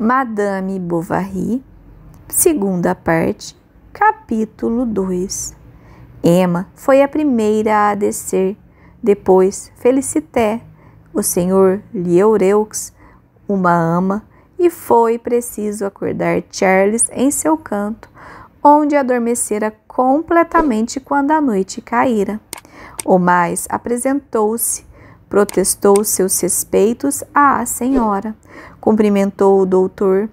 Madame Bovary, segunda parte, capítulo 2. Emma foi a primeira a descer. Depois, Felicité, o senhor Lioreux, uma ama, e foi preciso acordar Charles em seu canto, onde adormecera completamente quando a noite caíra. O mais apresentou-se protestou seus respeitos à senhora, cumprimentou o doutor,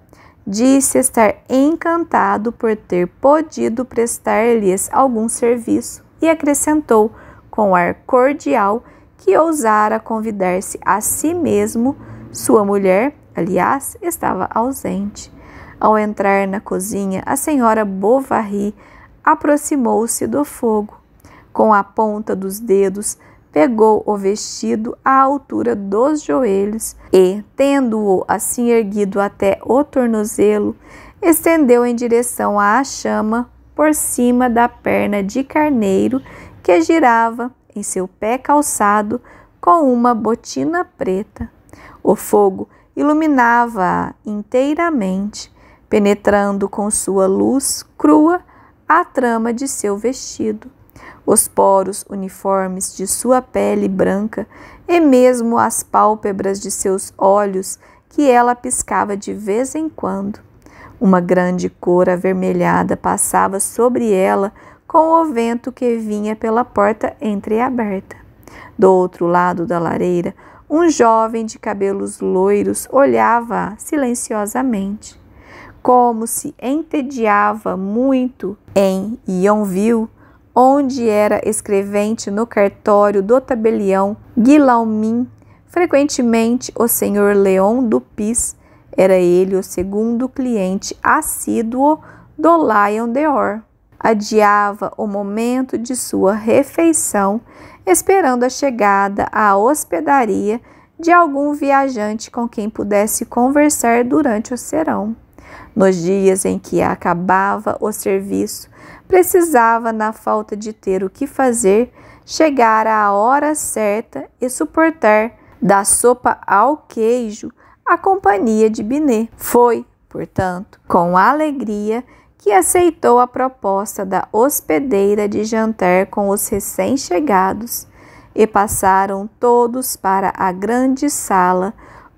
disse estar encantado por ter podido prestar-lhes algum serviço e acrescentou com ar cordial que ousara convidar-se a si mesmo. Sua mulher, aliás, estava ausente. Ao entrar na cozinha, a senhora Bovary aproximou-se do fogo. Com a ponta dos dedos, pegou o vestido à altura dos joelhos e, tendo-o assim erguido até o tornozelo, estendeu em direção à chama por cima da perna de carneiro que girava em seu pé calçado com uma botina preta. O fogo iluminava-a inteiramente, penetrando com sua luz crua a trama de seu vestido. Os poros uniformes de sua pele branca e mesmo as pálpebras de seus olhos, que ela piscava de vez em quando. Uma grande cor avermelhada passava sobre ela com o vento que vinha pela porta entreaberta. Do outro lado da lareira, um jovem de cabelos loiros olhava silenciosamente. Como se entediava muito em Yonville, onde era escrevente no cartório do tabelião Guilaumin. Frequentemente, o senhor Leon Dupis era ele o segundo cliente assíduo do Lion Or. Adiava o momento de sua refeição, esperando a chegada à hospedaria de algum viajante com quem pudesse conversar durante o serão. Nos dias em que acabava o serviço, precisava, na falta de ter o que fazer, chegar à hora certa e suportar da sopa ao queijo a companhia de Binet. Foi, portanto, com alegria que aceitou a proposta da hospedeira de jantar com os recém-chegados e passaram todos para a grande sala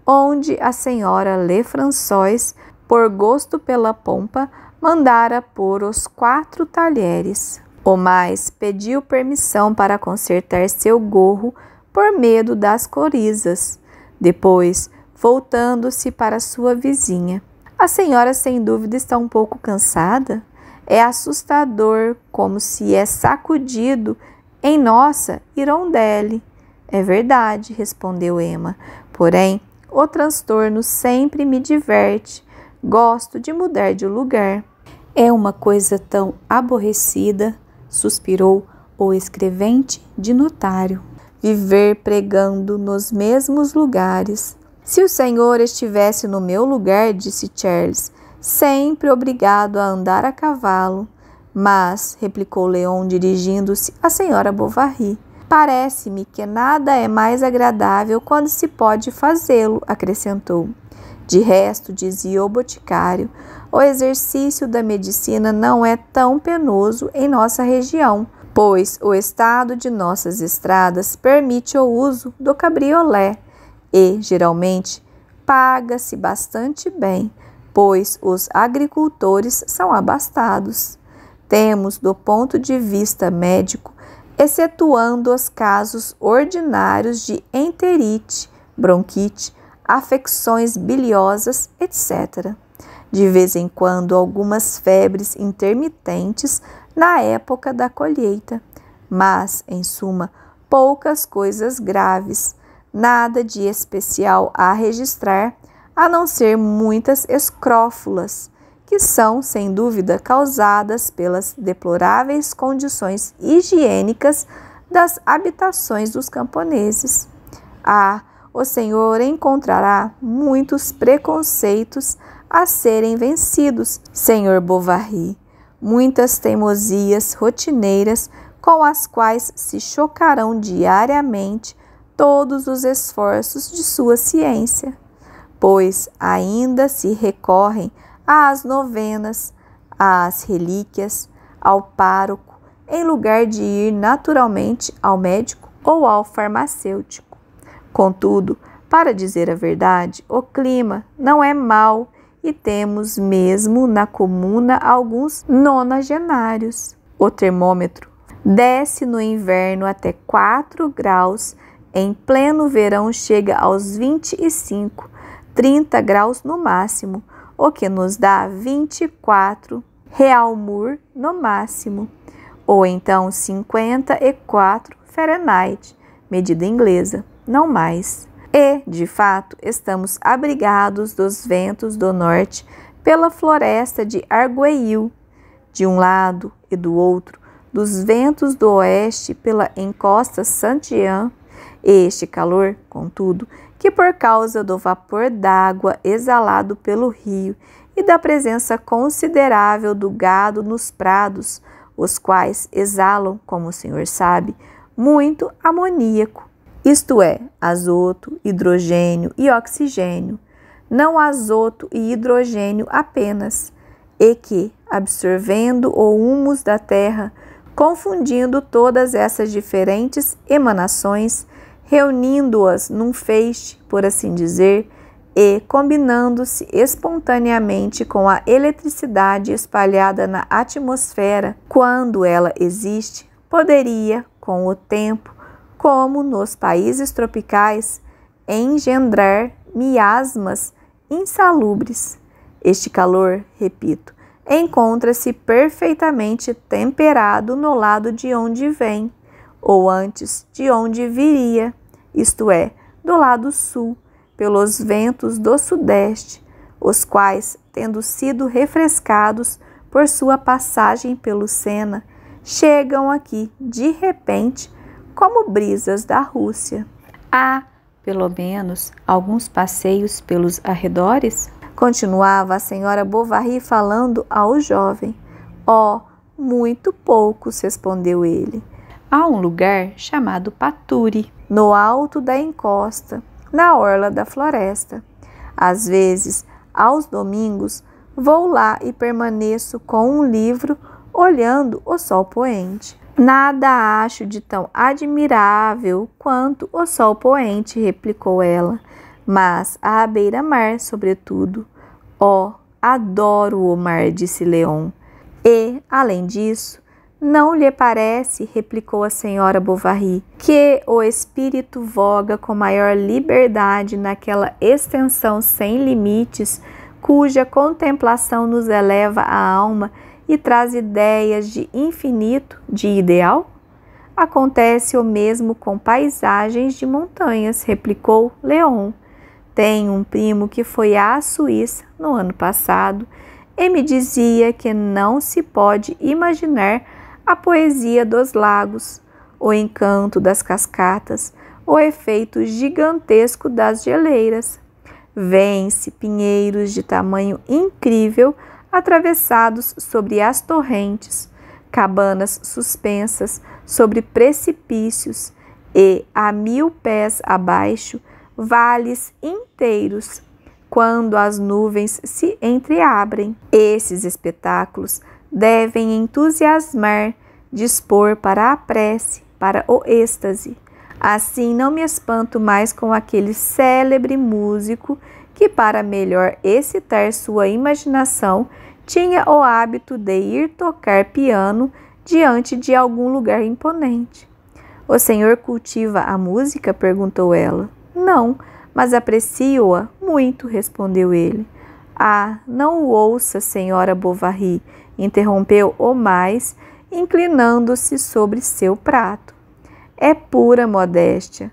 onde a senhora Lefrançois, por gosto pela pompa, mandara pôr os quatro talheres. O mais pediu permissão para consertar seu gorro por medo das corizas. Depois, voltando-se para sua vizinha. A senhora, sem dúvida, está um pouco cansada. É assustador como se é sacudido em nossa Hirondelle. É verdade, respondeu Emma. Porém, o transtorno sempre me diverte. Gosto de mudar de lugar. É uma coisa tão aborrecida, suspirou o escrevente de notário. Viver pregando nos mesmos lugares. Se o senhor estivesse no meu lugar, disse Charles, sempre obrigado a andar a cavalo. Mas, replicou Leon, dirigindo-se à senhora Bovary, parece-me que nada é mais agradável quando se pode fazê-lo, acrescentou. De resto, dizia o boticário, o exercício da medicina não é tão penoso em nossa região, pois o estado de nossas estradas permite o uso do cabriolé e, geralmente, paga-se bastante bem, pois os agricultores são abastados. Temos, do ponto de vista médico, excetuando os casos ordinários de enterite, bronquite, afecções biliosas, etc. De vez em quando, algumas febres intermitentes na época da colheita, mas, em suma, poucas coisas graves, nada de especial a registrar, a não ser muitas escrófulas, que são, sem dúvida, causadas pelas deploráveis condições higiênicas das habitações dos camponeses. Ah, o Senhor encontrará muitos preconceitos a serem vencidos, Senhor Bovary, muitas teimosias rotineiras com as quais se chocarão diariamente todos os esforços de sua ciência, pois ainda se recorrem às novenas, às relíquias, ao pároco, em lugar de ir naturalmente ao médico ou ao farmacêutico. Contudo, para dizer a verdade, o clima não é mau e temos mesmo na comuna alguns nonagenários. O termômetro desce no inverno até 4 graus, em pleno verão chega aos 25, 30 graus no máximo, o que nos dá 24 Realmur no máximo, ou então 54 Fahrenheit, medida inglesa não mais. E, de fato, estamos abrigados dos ventos do norte pela floresta de Argueil, de um lado e do outro, dos ventos do oeste pela encosta Santian. Este calor, contudo, que por causa do vapor d'água exalado pelo rio e da presença considerável do gado nos prados, os quais exalam, como o senhor sabe, muito amoníaco isto é, azoto, hidrogênio e oxigênio, não azoto e hidrogênio apenas, e que, absorvendo o humus da terra, confundindo todas essas diferentes emanações, reunindo-as num feixe, por assim dizer, e combinando-se espontaneamente com a eletricidade espalhada na atmosfera, quando ela existe, poderia, com o tempo, como nos países tropicais, engendrar miasmas insalubres. Este calor, repito, encontra-se perfeitamente temperado no lado de onde vem, ou antes de onde viria, isto é, do lado sul, pelos ventos do sudeste, os quais, tendo sido refrescados por sua passagem pelo Sena, chegam aqui de repente como brisas da Rússia. Há, pelo menos, alguns passeios pelos arredores? Continuava a senhora Bovary falando ao jovem. Oh, muito poucos, respondeu ele. Há um lugar chamado Paturi, no alto da encosta, na orla da floresta. Às vezes, aos domingos, vou lá e permaneço com um livro olhando o sol poente. Nada acho de tão admirável quanto o sol poente, replicou ela. Mas à beira-mar, sobretudo. oh, adoro o mar, disse Leon. E, além disso, não lhe parece, replicou a senhora Bovary, que o espírito voga com maior liberdade naquela extensão sem limites, cuja contemplação nos eleva a alma e traz ideias de infinito, de ideal? Acontece o mesmo com paisagens de montanhas, replicou Leon. Tenho um primo que foi à Suíça no ano passado e me dizia que não se pode imaginar a poesia dos lagos, o encanto das cascatas, o efeito gigantesco das geleiras. Vêm-se pinheiros de tamanho incrível atravessados sobre as torrentes, cabanas suspensas sobre precipícios e, a mil pés abaixo, vales inteiros quando as nuvens se entreabrem. Esses espetáculos devem entusiasmar, dispor para a prece, para o êxtase. Assim, não me espanto mais com aquele célebre músico que, para melhor excitar sua imaginação, tinha o hábito de ir tocar piano diante de algum lugar imponente. O senhor cultiva a música? perguntou ela. Não, mas aprecio-a muito, respondeu ele. Ah, não o ouça, senhora Bovary, interrompeu o mais, inclinando-se sobre seu prato. É pura modéstia.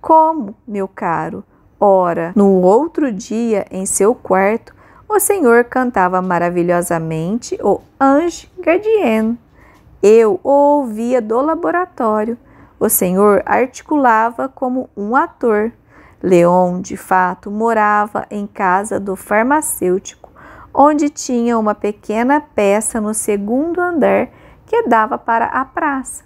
Como, meu caro? Ora, no outro dia, em seu quarto, o Senhor cantava maravilhosamente o Ange Gardien. Eu o ouvia do laboratório. O Senhor articulava como um ator. Leon, de fato, morava em casa do farmacêutico, onde tinha uma pequena peça no segundo andar que dava para a praça.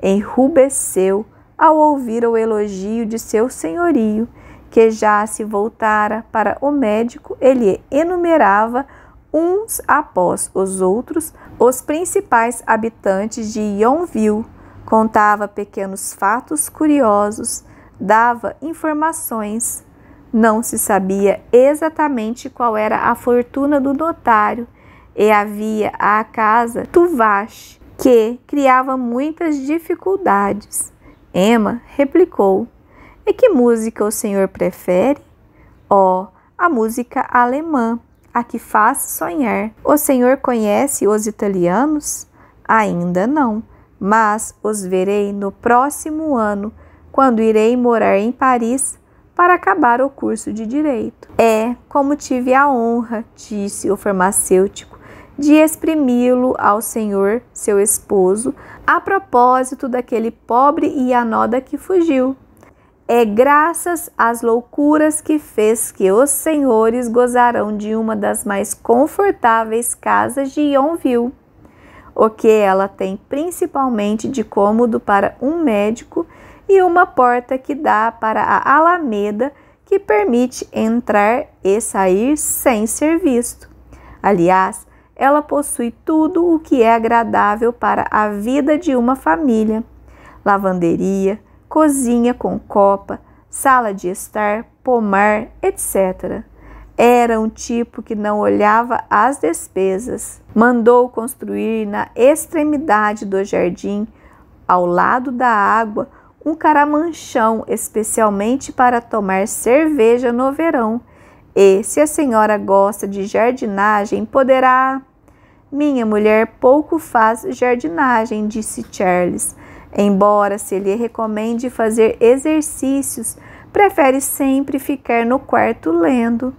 Enrubesceu ao ouvir o elogio de seu senhorio que já se voltara para o médico, ele enumerava uns após os outros os principais habitantes de Yonville, contava pequenos fatos curiosos, dava informações. Não se sabia exatamente qual era a fortuna do notário e havia a casa Tuvache, que criava muitas dificuldades. Emma replicou: e é que música o senhor prefere? oh, a música alemã, a que faz sonhar. O senhor conhece os italianos? Ainda não, mas os verei no próximo ano, quando irei morar em Paris para acabar o curso de direito. É como tive a honra, disse o farmacêutico, de exprimi-lo ao senhor, seu esposo, a propósito daquele pobre Ianoda que fugiu. É graças às loucuras que fez que os senhores gozarão de uma das mais confortáveis casas de Yonville, o que ela tem principalmente de cômodo para um médico e uma porta que dá para a alameda que permite entrar e sair sem ser visto. Aliás, ela possui tudo o que é agradável para a vida de uma família: lavanderia, cozinha com copa, sala de estar, pomar, etc. Era um tipo que não olhava as despesas. Mandou construir na extremidade do jardim, ao lado da água, um caramanchão especialmente para tomar cerveja no verão. E se a senhora gosta de jardinagem, poderá. Minha mulher pouco faz jardinagem, disse Charles. Embora se lhe recomende fazer exercícios, prefere sempre ficar no quarto lendo.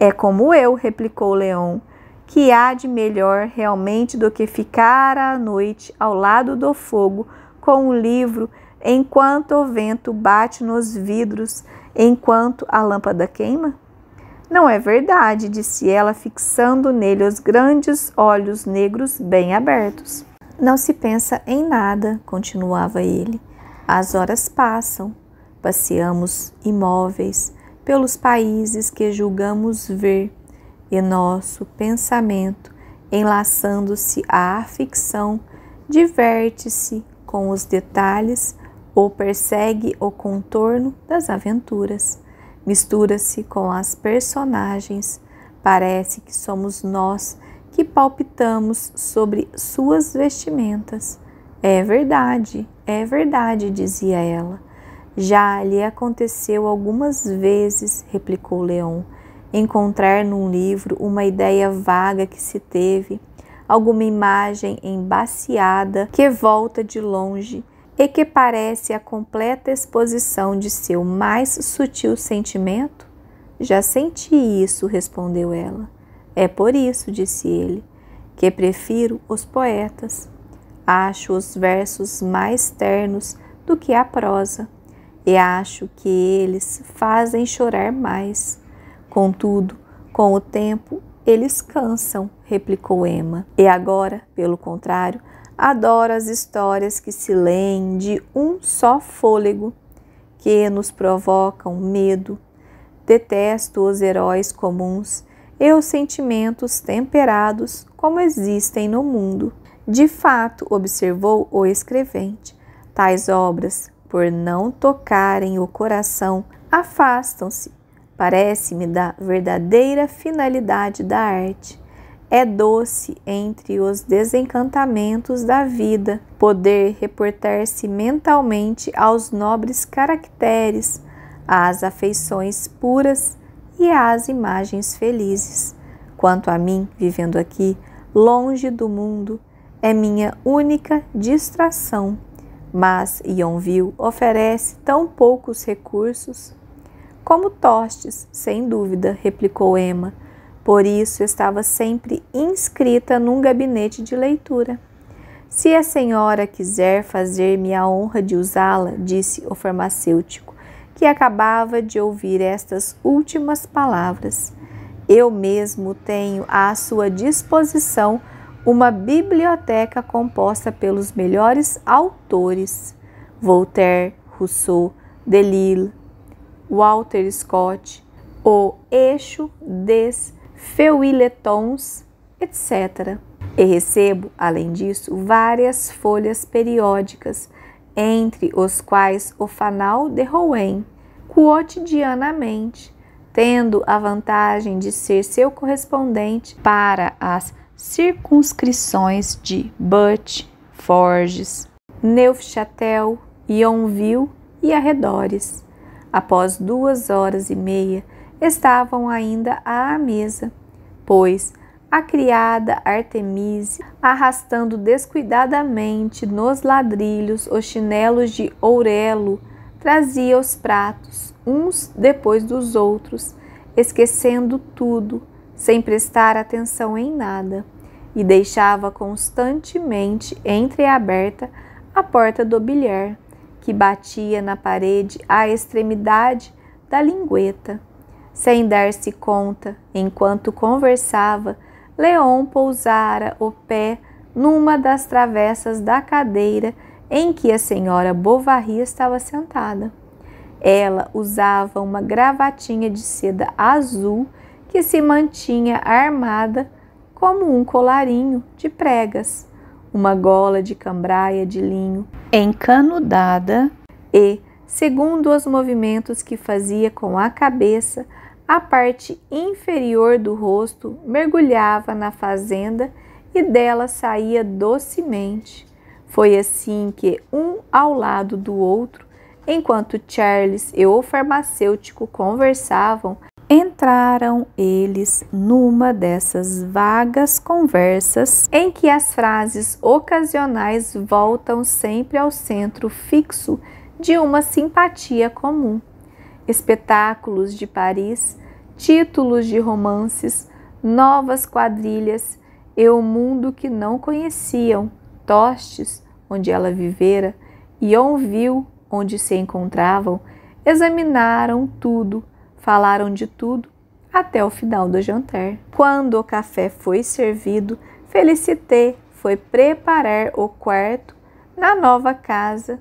É como eu, replicou Leão, que há de melhor realmente do que ficar à noite ao lado do fogo com um livro enquanto o vento bate nos vidros, enquanto a lâmpada queima? Não é verdade, disse ela, fixando nele os grandes olhos negros bem abertos. Não se pensa em nada, continuava ele. As horas passam, passeamos imóveis pelos países que julgamos ver, e nosso pensamento, enlaçando-se à ficção, diverte-se com os detalhes ou persegue o contorno das aventuras. Mistura-se com as personagens, parece que somos nós que palpitamos sobre suas vestimentas. É verdade, é verdade, dizia ela. Já lhe aconteceu algumas vezes, replicou Leon, encontrar num livro uma ideia vaga que se teve, alguma imagem embaciada que volta de longe e que parece a completa exposição de seu mais sutil sentimento? Já senti isso, respondeu ela. É por isso, disse ele, que prefiro os poetas. Acho os versos mais ternos do que a prosa, e acho que eles fazem chorar mais. Contudo, com o tempo, eles cansam, replicou Emma. E agora, pelo contrário, adoro as histórias que se leem de um só fôlego, que nos provocam medo. Detesto os heróis comuns e os sentimentos temperados como existem no mundo. De fato, observou o escrevente, tais obras, por não tocarem o coração, afastam-se. Parece-me da verdadeira finalidade da arte. É doce entre os desencantamentos da vida poder reportar-se mentalmente aos nobres caracteres, às afeições puras e às imagens felizes. Quanto a mim, vivendo aqui, longe do mundo, é minha única distração. Mas Yonville oferece tão poucos recursos. Como Tostes, sem dúvida, replicou Emma. Por isso estava sempre inscrita num gabinete de leitura. Se a senhora quiser fazer-me a honra de usá-la, disse o farmacêutico, que acabava de ouvir estas últimas palavras. Eu mesmo tenho à sua disposição uma biblioteca composta pelos melhores autores: Voltaire, Rousseau, Delille, Walter Scott, O Eixo des Feuilletons, etc. E recebo, além disso, várias folhas periódicas entre os quais o fanal de Rouen, cotidianamente, tendo a vantagem de ser seu correspondente para as circunscrições de Butte, Forges, Neufchâtel, Yonville e arredores. Após duas horas e meia, estavam ainda à mesa, pois a criada Artemise, arrastando descuidadamente nos ladrilhos os chinelos de ourelo, trazia os pratos, uns depois dos outros, esquecendo tudo, sem prestar atenção em nada, e deixava constantemente entreaberta a porta do bilhar, que batia na parede à extremidade da lingueta. Sem dar-se conta, enquanto conversava, Leon pousara o pé numa das travessas da cadeira em que a senhora Bovary estava sentada. Ela usava uma gravatinha de seda azul que se mantinha armada como um colarinho de pregas, uma gola de cambraia de linho encanudada e, segundo os movimentos que fazia com a cabeça, a parte inferior do rosto mergulhava na fazenda e dela saía docemente. Foi assim que, um ao lado do outro, enquanto Charles e o farmacêutico conversavam, entraram eles numa dessas vagas conversas em que as frases ocasionais voltam sempre ao centro fixo de uma simpatia comum espetáculos de Paris, títulos de romances, novas quadrilhas e o mundo que não conheciam, Tostes, onde ela vivera, e Onville, onde se encontravam, examinaram tudo, falaram de tudo até o final do jantar. Quando o café foi servido, Felicité foi preparar o quarto na nova casa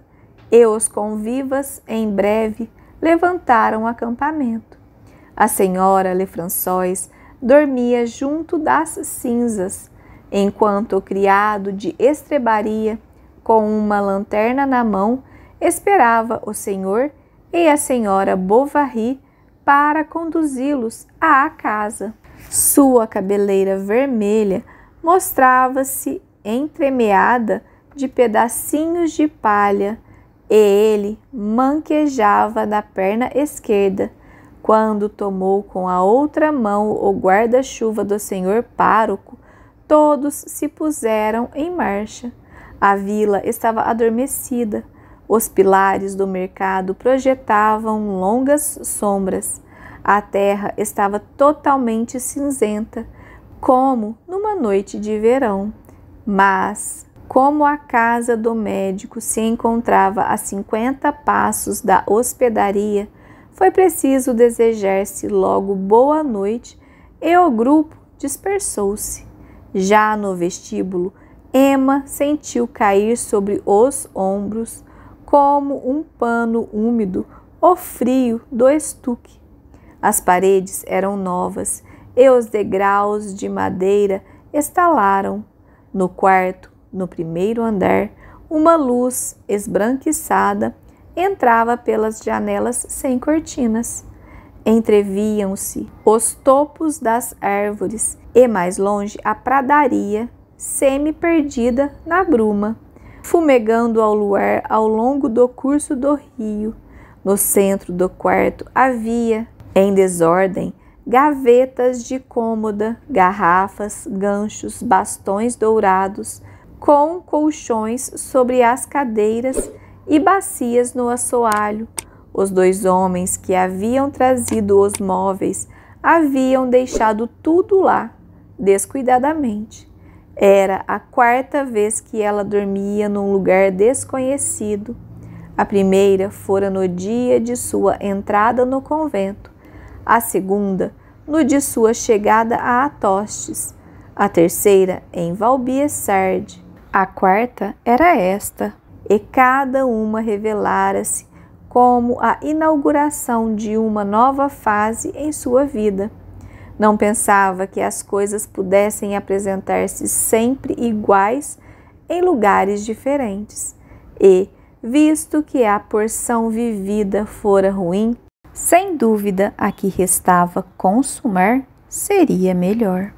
e os convivas em breve levantaram o acampamento. A senhora Lefrançois dormia junto das cinzas, enquanto o criado de estrebaria, com uma lanterna na mão, esperava o senhor e a senhora Bovary para conduzi-los à casa. Sua cabeleira vermelha mostrava-se entremeada de pedacinhos de palha e ele manquejava da perna esquerda quando tomou com a outra mão o guarda-chuva do senhor pároco. Todos se puseram em marcha. A vila estava adormecida. Os pilares do mercado projetavam longas sombras. A terra estava totalmente cinzenta, como numa noite de verão. Mas como a casa do médico se encontrava a 50 passos da hospedaria, foi preciso desejar-se logo boa noite e o grupo dispersou-se. Já no vestíbulo, Emma sentiu cair sobre os ombros, como um pano úmido, o frio do estuque. As paredes eram novas e os degraus de madeira estalaram. No quarto, no primeiro andar, uma luz esbranquiçada entrava pelas janelas sem cortinas. Entreviam-se os topos das árvores e mais longe a pradaria, semi-perdida na bruma, fumegando ao luar ao longo do curso do rio. No centro do quarto havia, em desordem, gavetas de cômoda, garrafas, ganchos, bastões dourados, com colchões sobre as cadeiras e bacias no assoalho. Os dois homens que haviam trazido os móveis haviam deixado tudo lá, descuidadamente. Era a quarta vez que ela dormia num lugar desconhecido. A primeira fora no dia de sua entrada no convento, a segunda no de sua chegada a Atostes, a terceira em Valbiessarde, a quarta era esta, e cada uma revelara-se como a inauguração de uma nova fase em sua vida. Não pensava que as coisas pudessem apresentar-se sempre iguais em lugares diferentes. E, visto que a porção vivida fora ruim, sem dúvida a que restava consumar seria melhor.